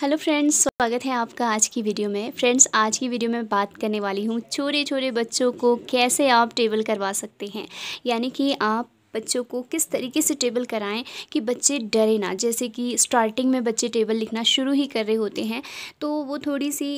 hello friends स्वागत है आपका आज की वीडियो में फ्रेंड्स आज की वीडियो में बात करने वाली हूँ छोटे छोटे बच्चों को कैसे आप टेबल करवा सकते हैं यानी कि आप बच्चों को किस तरीके से टेबल कराएं कि बच्चे डरे ना जैसे कि स्टार्टिंग में बच्चे टेबल लिखना शुरू ही कर रहे होते हैं तो वो थोड़ी सी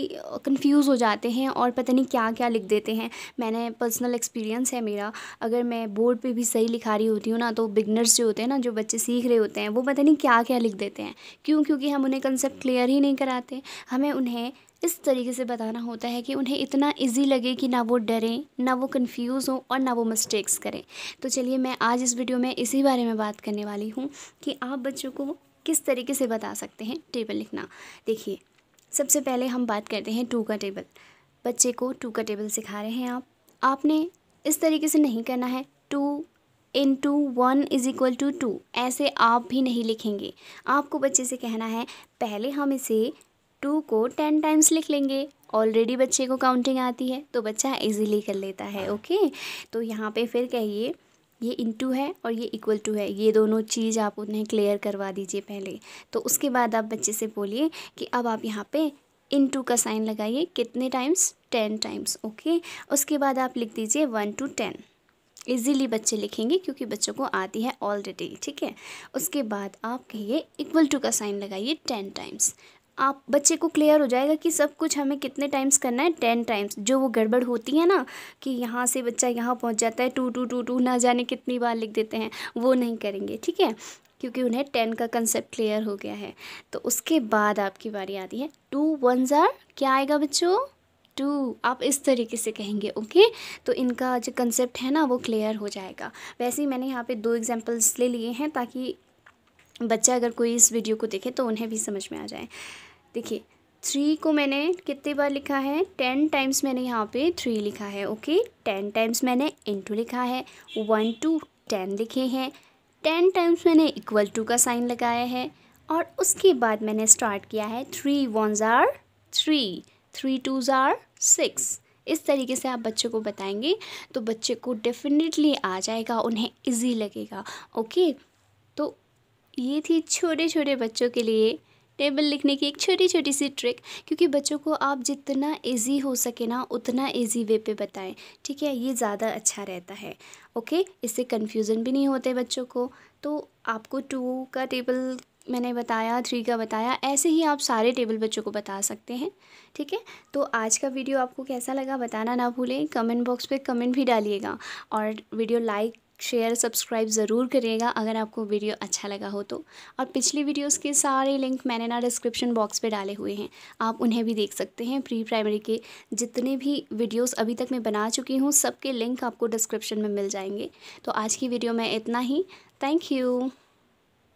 कंफ्यूज हो जाते हैं और पता नहीं क्या क्या लिख देते हैं मैंने पर्सनल एक्सपीरियंस है मेरा अगर मैं बोर्ड पर भी सही लिखा रही होती हूँ ना तो बिगनर्स जो होते हैं ना जो बच्चे सीख रहे होते हैं वो पता नहीं क्या क्या लिख देते हैं क्यों क्योंकि हम उन्हें कंसेप्ट क्लियर ही नहीं कराते हमें उन्हें इस तरीके से बताना होता है कि उन्हें इतना इजी लगे कि ना वो डरें ना वो कंफ्यूज हों और ना वो मिस्टेक्स करें तो चलिए मैं आज इस वीडियो में इसी बारे में बात करने वाली हूँ कि आप बच्चों को किस तरीके से बता सकते हैं टेबल लिखना देखिए सबसे पहले हम बात करते हैं टू का टेबल बच्चे को टू का टेबल सिखा रहे हैं आप आपने इस तरीके से नहीं करना है two in two one is equal to two ऐसे आप भी नहीं लिखेंगे आपको बच्चे से कहना है पहले हम इसे टू को टेन टाइम्स लिख लेंगे ऑलरेडी बच्चे को काउंटिंग आती है तो बच्चा इजीली कर लेता है ओके तो यहाँ पे फिर कहिए ये इनटू है और ये इक्वल टू है ये दोनों चीज़ आप उन्हें क्लियर करवा दीजिए पहले तो उसके बाद आप बच्चे से बोलिए कि अब आप यहाँ पे इनटू का साइन लगाइए कितने टाइम्स टेन टाइम्स ओके उसके बाद आप लिख दीजिए वन टू टेन इजीली बच्चे लिखेंगे क्योंकि बच्चों को आती है ऑलरेडी ठीक है उसके बाद आप कहिए इक्वल टू का साइन लगाइए टेन टाइम्स आप बच्चे को क्लियर हो जाएगा कि सब कुछ हमें कितने टाइम्स करना है टेन टाइम्स जो वो गड़बड़ होती है ना कि यहाँ से बच्चा यहाँ पहुँच जाता है टू टू टू टू ना जाने कितनी बार लिख देते हैं वो नहीं करेंगे ठीक है क्योंकि उन्हें टेन का कंसेप्ट क्लियर हो गया है तो उसके बाद आपकी बारी आती है टू वन ज़ार क्या आएगा बच्चों टू आप इस तरीके से कहेंगे ओके तो इनका जो कंसेप्ट है ना वो क्लियर हो जाएगा वैसे ही मैंने यहाँ पे दो एग्जांपल्स ले लिए हैं ताकि बच्चा अगर कोई इस वीडियो को देखे तो उन्हें भी समझ में आ जाए देखिए थ्री को मैंने कितने बार लिखा है टेन टाइम्स मैंने यहाँ पे थ्री लिखा है ओके टेन टाइम्स मैंने इंटू लिखा है वन टू टेन लिखे हैं टेन टाइम्स मैंने इक्वल टू का साइन लगाया है और उसके बाद मैंने स्टार्ट किया है थ्री वन ज़ार थ्री थ्री टू ज़ार सिक्स इस तरीके से आप बच्चे को बताएंगे तो बच्चे को डेफिनेटली आ जाएगा उन्हें इजी लगेगा ओके तो ये थी छोटे छोटे बच्चों के लिए टेबल लिखने की एक छोटी छोटी सी ट्रिक क्योंकि बच्चों को आप जितना ईजी हो सके ना उतना ईजी वे पे बताएं ठीक है ये ज़्यादा अच्छा रहता है ओके इससे कन्फ्यूज़न भी नहीं होते बच्चों को तो आपको टू का टेबल मैंने बताया थ्री का बताया ऐसे ही आप सारे टेबल बच्चों को बता सकते हैं ठीक है तो आज का वीडियो आपको कैसा लगा बताना ना भूलें कमेंट बॉक्स पे कमेंट भी डालिएगा और वीडियो लाइक शेयर सब्सक्राइब ज़रूर करिएगा अगर आपको वीडियो अच्छा लगा हो तो और पिछली वीडियोस के सारे लिंक मैंने ना डिस्क्रिप्शन बॉक्स पे डाले हुए हैं आप उन्हें भी देख सकते हैं प्री प्राइमरी के जितने भी वीडियोस अभी तक मैं बना चुकी हूँ सबके लिंक आपको डिस्क्रिप्शन में मिल जाएंगे तो आज की वीडियो में इतना ही थैंक यू